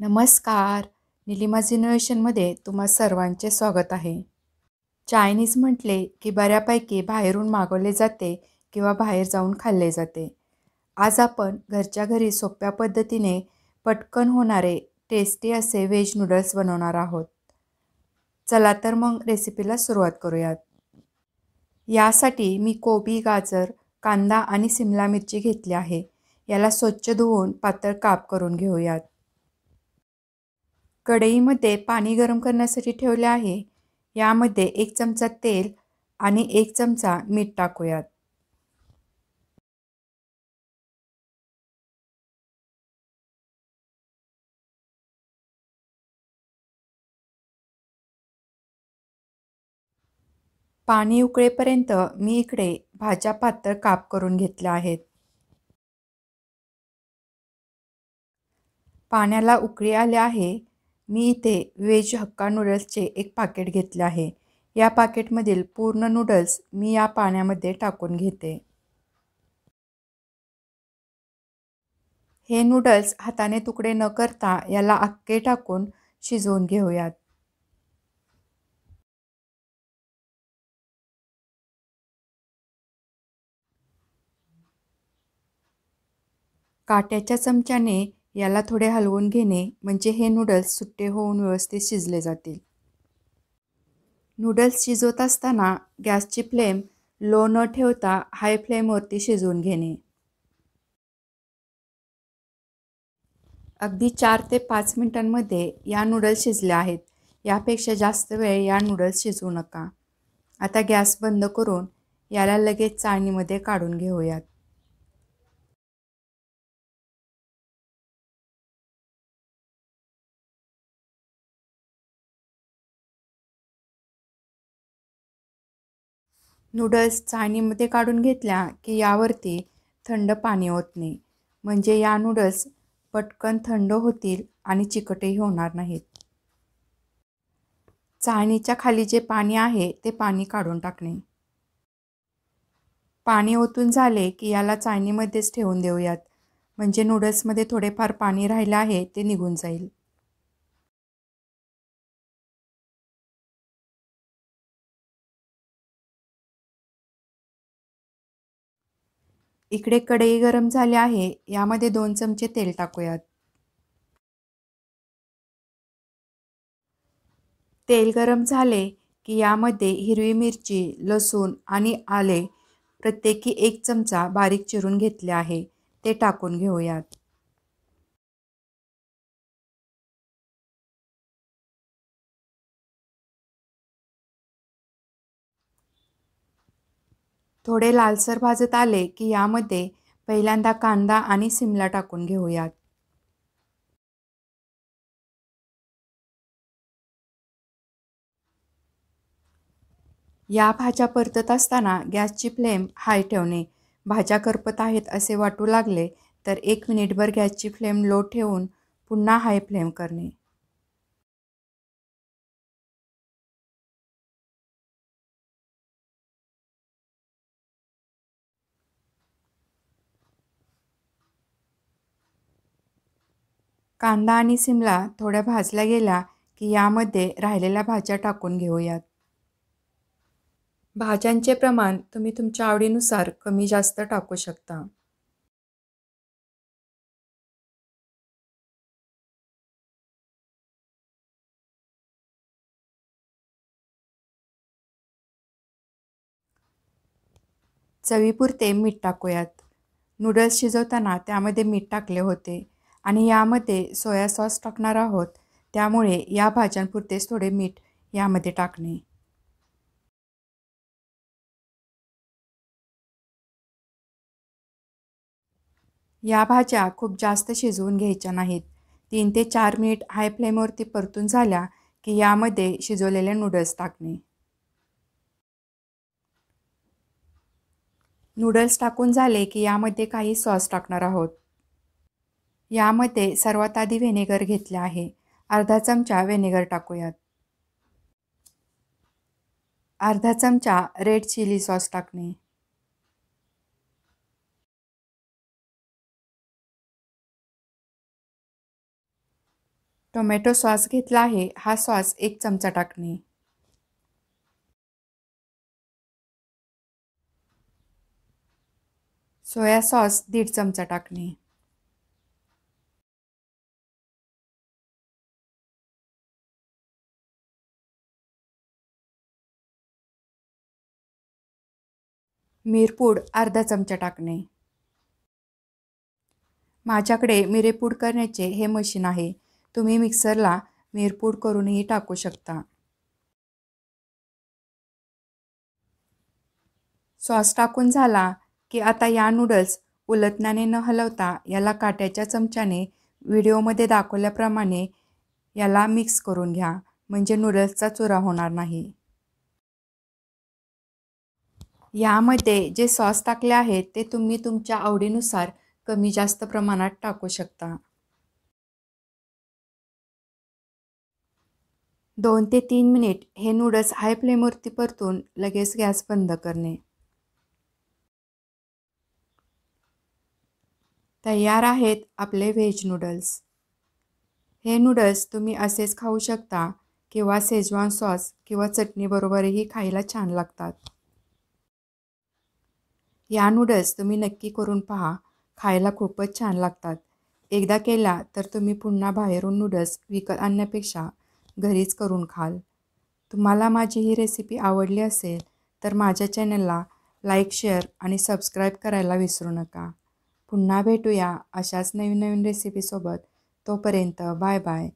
नमस्कार निलिमा इनोव्हेशनमध्ये तुम्हा सर्वांचे स्वागत आहे चायनीज म्हटले की बऱ्यापैकी बाहेरून मागवले जाते किंवा बाहेर जाऊन खाल्ले जाते आज आपण घरच्या घरी सोप्या पद्धतीने पटकन होणारे टेस्टी असे व्हेज नूडल्स बनवणार आहोत चला तर मग रेसिपीला सुरुवात करूयात यासाठी मी कोबी गाजर कांदा आणि सिमला मिरची घेतली आहे याला स्वच्छ धुवून पातळ काप करून घेऊयात कढईमध्ये पाणी गरम करण्यासाठी ठेवले आहे यामध्ये एक चमचा तेल आणि एक चमचा मीठ टाकूयात पाणी उकळेपर्यंत मी इकडे भाज्या पातळ काप करून घेतल्या आहेत पाण्याला उकळी आले आहे मी इथे वेज हक्का नूडल्सचे एक पाकिट घेतले आहे या पाकेटमधील पूर्ण नूडल्स मी या पाण्यामध्ये टाकून घेते हे नूडल्स हाताने तुकडे न करता याला अक्के टाकून शिजवून घेऊयात काट्याच्या चमच्याने याला थोडे हलवून घेणे म्हणजे हे नूडल्स सुट्टे होऊन व्यवस्थित शिजले जातील नूडल्स शिजवत असताना गॅसची फ्लेम लो न ठेवता हाय फ्लेमवरती शिजवून घेणे अगदी चार ते पाच मिनटांमध्ये या नूडल्स शिजल्या आहेत यापेक्षा जास्त वेळ या नूडल्स शिजवू नका आता गॅस बंद करून याला लगेच चाळणीमध्ये काढून घेऊयात नूडल्स चाळणीमध्ये काढून घेतल्या की यावरती थंड पाणी ओतणे म्हणजे या नूडल्स पटकन थंड होतील आणि चिकटही होणार नाहीत चाळणीच्या खाली जे पाणी आहे ते पाणी काढून टाकणे पाणी ओतून झाले की याला चाळणीमध्येच ठेवून देऊयात म्हणजे नूडल्समध्ये थोडेफार पाणी राहिलं आहे ते निघून जाईल इकडे कढई गरम झाली आहे यामध्ये दोन चमचे तेल टाकूयात तेल गरम झाले की यामध्ये हिरवी मिरची लसूण आणि आले प्रत्येकी एक चमचा बारीक चिरून घेतले आहे ते टाकून घेऊयात थोडे लालसर भाजत आले की यामध्ये पहिल्यांदा कांदा आणि सिमला टाकून घेऊयात या भाज्या परतत असताना गॅसची फ्लेम हाय ठेवणे भाज्या करपत आहेत असे वाटू लागले तर एक मिनिटभर गॅसची फ्लेम लो ठेवून पुन्हा हाय फ्लेम करणे कांदा आणि सिमला थोड्या भाजल्या गेला की यामध्ये राहिलेल्या भाज्या टाकून घेऊयात भाज्यांचे प्रमाण तुम्ही तुमच्या आवडीनुसार कमी जास्त टाकू शकता चवीपुरते मीठ टाकूयात नूडल्स शिजवताना त्यामध्ये मीठ टाकले होते आणि यामध्ये सोया सॉस टाकणार आहोत त्यामुळे या भाज्यांपुरतेच थोडे मीठ यामध्ये टाकणे या भाज्या खूप जास्त शिजवून घ्यायच्या नाहीत तीन ते चार मिनिट हाय फ्लेमवरती परतून झाल्या की यामध्ये शिजवलेले नूडल्स टाकणे नूडल्स टाकून झाले की यामध्ये काही सॉस टाकणार आहोत यामध्ये सर्वात आधी व्हेनेगर घेतले आहे अर्धा चमचा व्हेनेगर टाकूयात अर्धा चमचा रेड चिली सॉस टाकणे टोमॅटो सॉस घेतला आहे हा सॉस एक चमचा टाकणे सोया सॉस दीड चमचा टाकणे मिरपूड अर्धा चमचा टाकणे माझ्याकडे मिरेपूड करण्याचे हे मशीन आहे तुम्ही मिक्सरला मिरपूड करूनही टाकू शकता सॉस टाकून झाला की आता या नूडल्स उलटण्याने न हलवता याला काट्याच्या चमच्याने व्हिडिओमध्ये दाखवल्याप्रमाणे याला मिक्स करून घ्या म्हणजे नूडल्सचा चुरा होणार नाही यामध्ये जे सॉस टाकले आहेत ते तुम्ही तुमच्या आवडीनुसार कमी जास्त प्रमाणात टाकू शकता दोन ते तीन मिनिट हे नूडल्स हाय फ्लेमवरती परतून लगेच गॅस बंद करणे तयार आहेत आपले व्हेज नूडल्स हे नूडल्स तुम्ही असेच खाऊ शकता किंवा सेजवान सॉस किंवा चटणीबरोबरही खायला छान लागतात या नूडल्स तुम्ही नक्की करून पहा खायला खूपच छान लागतात एकदा केला तर तुम्ही पुन्हा बाहेरून नूडल्स विकत आणण्यापेक्षा घरीच करून खाल तुम्हाला माझी ही रेसिपी आवडली असेल तर माझ्या चॅनलला लाईक शेअर आणि सबस्क्राईब करायला विसरू नका पुन्हा भेटूया अशाच नवीन नवीन रेसिपीसोबत तोपर्यंत बाय बाय